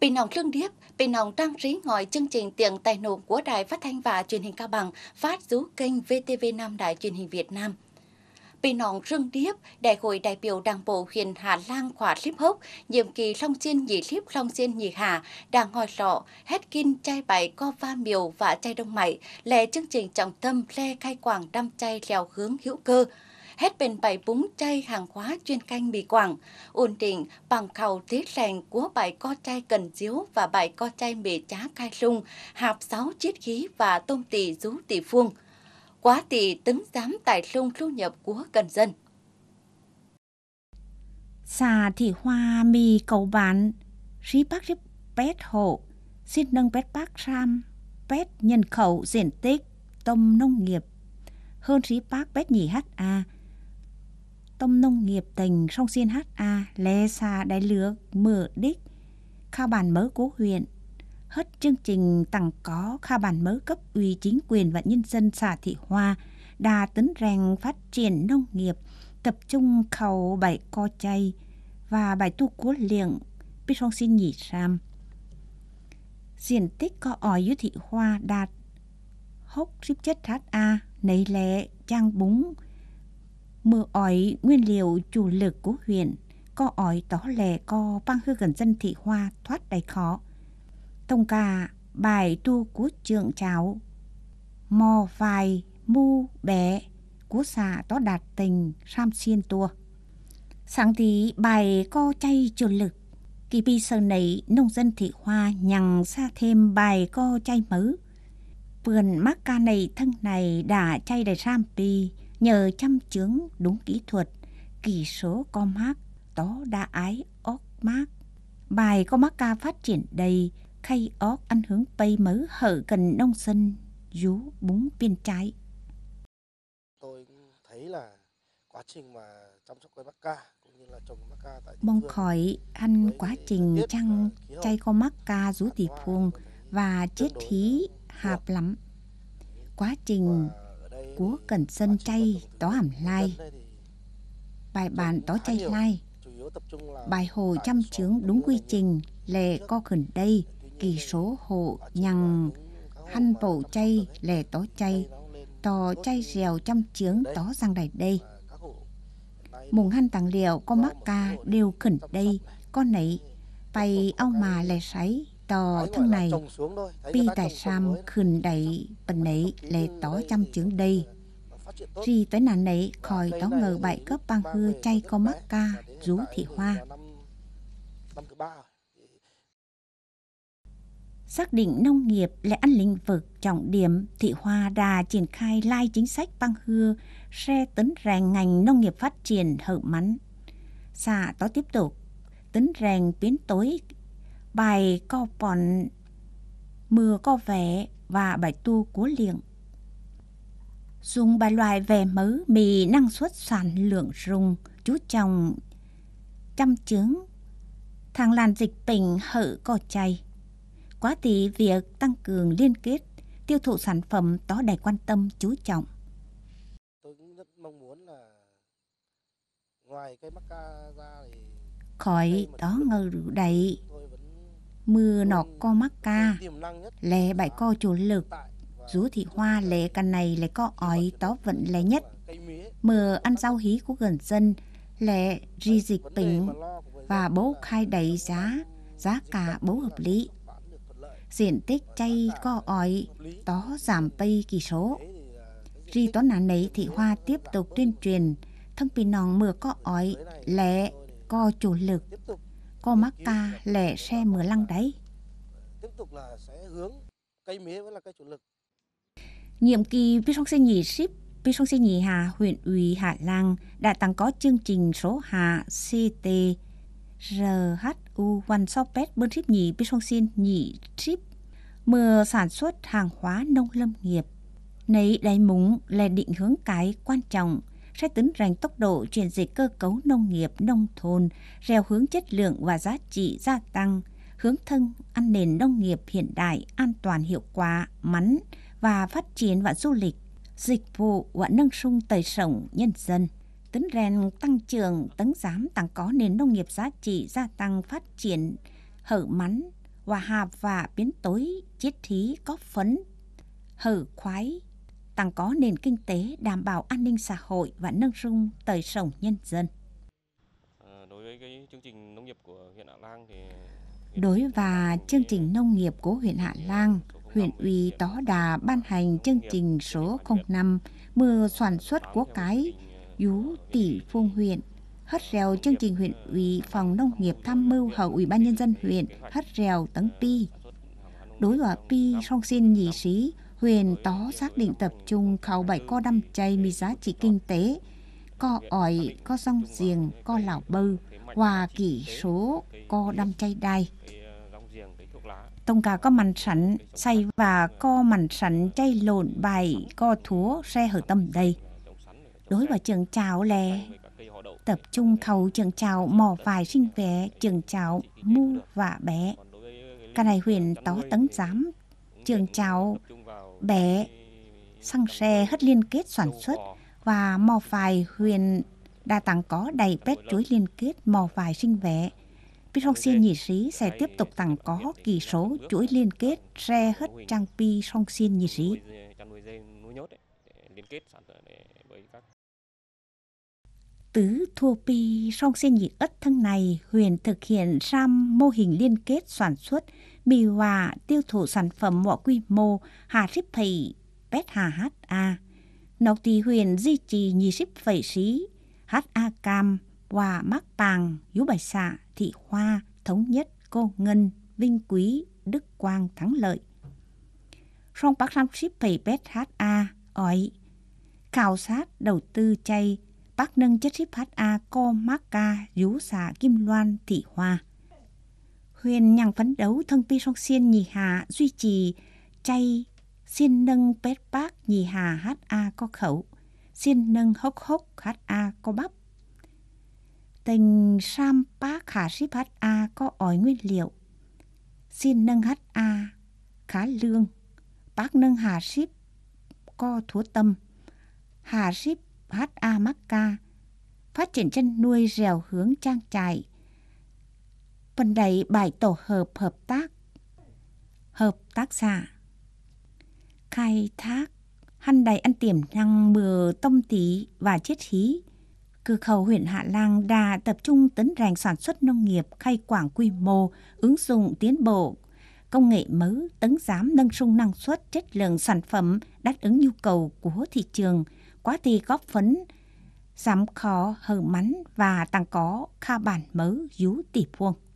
Bình nòng Lương Điếp, Bình nòng đăng trí ngồi chương trình tiếng tài nộp của Đài Phát Thanh và Truyền hình Cao Bằng phát rú kênh VTV5 Đài Truyền hình Việt Nam. Bình nòng Rương Điếp, Đại hội đại biểu Đảng bộ huyện Hà lan khóa Líp Hốc, nhiệm kỳ Long Chiên Nhị Líp Long Chiên Nhị Hà, Đảng Ngòi sọ hết Kinh Chai Bảy Co Va Miều và Chai Đông Mại, lè chương trình trọng tâm lè khai quảng đâm chai theo hướng hữu cơ, hết bên bài búng chay hàng hóa chuyên canh mì Quảng, ổn định bằng khẩu thiết sành của bài co chay Cần Diếu và bài co chay mì Trá Khai Sung, hạp sáu chiết khí và tôm tỷ rú tỷ phương. Quá tỷ tứng giám tài sung thu nhập của cần dân. Xà thị hoa mì cầu bán, rí bác rí bét hộ, xin nâng bét bác ram bét nhân khẩu diện tích, tôm nông nghiệp hơn rí bác bét nhì HA Tâm nông nghiệp tỉnh song xiên HA lê xa đại lược mở đích kha bản mớ của huyện. Hết chương trình tặng có kha bản mớ cấp ủy chính quyền và nhân dân xã Thị Hoa đa tấn rèn phát triển nông nghiệp tập trung khẩu bảy co chay và bảy tu cố liệng biết song xin nhị sam diện tích có ở dưới thị hoa đạt hốc xếp chất thát a nấy lệ trang búng Mưa ói nguyên liệu chủ lực của huyện, co ói tó lẻ co băng hư gần dân thị hoa thoát đầy khó. Thông ca bài tu của trượng cháo. Mò vài mu bé của xà tó đạt tình sam xiên tua. Sáng tí bài co chay chủ lực. Kỳ bi sơ nấy nông dân thị hoa nhằng xa thêm bài co chay mới. Vườn mắc ca này thân này đã chay đầy sam pi nhờ chăm chướng đúng kỹ thuật, kỳ số co mác, tó đa ái óc mác. Bài có mác ca phát triển đầy, khay óc ăn hướng Tây mới hở gần nông dân, rú búng bên trái. Tôi thấy là quá trình mà chăm sóc cây mắc ca cũng như là trồng mắc ca tại mong khỏi ăn quá trình trăng à, chay co mắc ca rú tỷ phuông và chết thí hạp lắm quá trình của cần sân chay tó hàm lai bài bàn tó chay lai bài hồ chăm chướng đúng quy trình lệ co khẩn đây kỳ số hộ nhằng hăn bầu chay lệ tó chay tò chay rèo chăm chướng tó sang đài đây mùng hăn tàng liệu có mắc ca đều khẩn đây con nấy bay ao mà lè sấy cho thân này pi tài sam khuyên đậy bình nị lệ tỏ chăm chưởng đây ri tới nạn nị khỏi tỏ ngờ bại cấp băng hư chay co mắc ca rú thị hoa xác định nông nghiệp là ăn lĩnh vực trọng điểm thị hoa đà triển khai lai chính sách băng hư xe tấn rèn ngành nông nghiệp phát triển hợp mắn xã tỏ tiếp tục tính rèn biến tối bài co bọn mưa co vẽ và bài tu của liệng. Dùng bài loại về mớ mì năng suất sản lượng rùng, chú trồng chăm chứng. Thằng làn dịch bệnh hở cỏ chay. Quá tỷ việc tăng cường liên kết, tiêu thụ sản phẩm tỏ đầy quan tâm chú trọng. Tôi cũng rất mong muốn là ngoài cây mắc ca ra thì khỏi đó ngờ đủ đầy mưa nọ co mắc ca lè bãi co chủ lực rú thị hoa lè căn này lè co ói tó vận lè nhất mưa ăn rau hí của gần dân lè ri dịch tỉnh và bố khai đầy giá giá cả bố hợp lý diện tích chay co ói tó giảm bay kỳ số ri tó nán nấy thị hoa tiếp tục tuyên truyền thông pin nòng mưa có ói lè co chủ lực có mắc ca lẻ xe mưa lăng đấy. Tiếp tục là sẽ hướng cây mía với là cây chủ lực. Nhiệm kỳ Pí Sông Xe Nhì Ship, Pí Sông Xe Nhì Hà, huyện ủy Hạ Lang đã tăng có chương trình số hạ CT RHU One Shop Pet Bơn Ship Nhì Pí Sông Xe Nhì Ship mưa sản xuất hàng hóa nông lâm nghiệp. Nấy đáy múng là định hướng cái quan trọng sẽ tính rành tốc độ chuyển dịch cơ cấu nông nghiệp nông thôn, theo hướng chất lượng và giá trị gia tăng, hướng thân ăn nền nông nghiệp hiện đại, an toàn hiệu quả, mắn và phát triển và du lịch, dịch vụ và nâng sung tài sống nhân dân. Tính rèn tăng trưởng, tấn giám tăng có nền nông nghiệp giá trị gia tăng phát triển, hở mắn và hà và biến tối chết thí có phấn, hở khoái, tăng có nền kinh tế đảm bảo an ninh xã hội và nâng rung đời sống nhân dân. Ờ, đối với cái chương trình nông nghiệp của huyện Hạ Lang thì Đối và chương trình nông nghiệp của huyện Hạ Lang, huyện ủy Tó Đà ban hành ờ, chương trình số 05 mưa sản xuất của cái Dú Tỷ Phương huyện hất rèo chương trình huyện ủy ờ, phòng nông nghiệp tham mưu hậu ủy ban nhân dân huyện hất rèo tấn pi đối với pi song xin nhị sĩ huyền tó xác định tập trung khảo bảy co đâm chay mi giá trị kinh tế, co ỏi, co rong giềng, co lão bơ, hòa kỷ số co đâm chay đai. Tông cả co mặn sẵn, say và co mặn sẵn chay lộn bài, co thúa xe hở tâm đây. Đối với trường chào lè, tập trung khẩu trường chào mò vài sinh vẻ, trường chào mu và bé. Cái này huyền tó tấn giám trường chào bẻ, xăng xe hết liên kết sản xuất và mò vài huyền đa tàng có đầy bét chuối liên kết mò vài sinh vẽ. Biết hong xin nhị sĩ sẽ tiếp tục tặng có kỳ số chuỗi liên kết xe hết trang pi song xin nhị sĩ. Tứ thua pi song xin nhị ất thân này huyền thực hiện sam mô hình liên kết sản xuất bì hòa tiêu thụ sản phẩm mọi quy mô hà ship thị pet hà hát a nọc tì huyền duy trì nhì ship phẩy xí hát a cam hòa mắc bàng dú bài xạ thị hoa thống nhất cô ngân vinh quý đức quang thắng lợi song bắc sam ship thị pet ha a ỏi khảo sát đầu tư chay bắc nâng chất ship ha a co mắc ca dú xạ kim loan thị hoa Huyền nhằng phấn đấu thân pi song xiên nhì hà duy trì chay xiên nâng pet bác nhì hà ha có khẩu xiên nâng hốc hốc ha có bắp tình sam bác khả ship ha có ỏi nguyên liệu xiên nâng ha khá lương bác nâng hà ship co thúa tâm hà ship ha mắc ca phát triển chân nuôi rèo hướng trang trại phần đầy bài tổ hợp hợp tác, hợp tác xã. Khai thác, hăn đầy ăn tiềm năng mưa tông tí và chết khí Cửa khẩu huyện Hạ lan đã tập trung tấn rành sản xuất nông nghiệp khai quảng quy mô, ứng dụng tiến bộ, công nghệ mới, tấn giám nâng sung năng suất chất lượng sản phẩm đáp ứng nhu cầu của thị trường, quá thì góp phấn, giảm khó hờ mắn và tăng có kha bản mới dú tỷ vuông.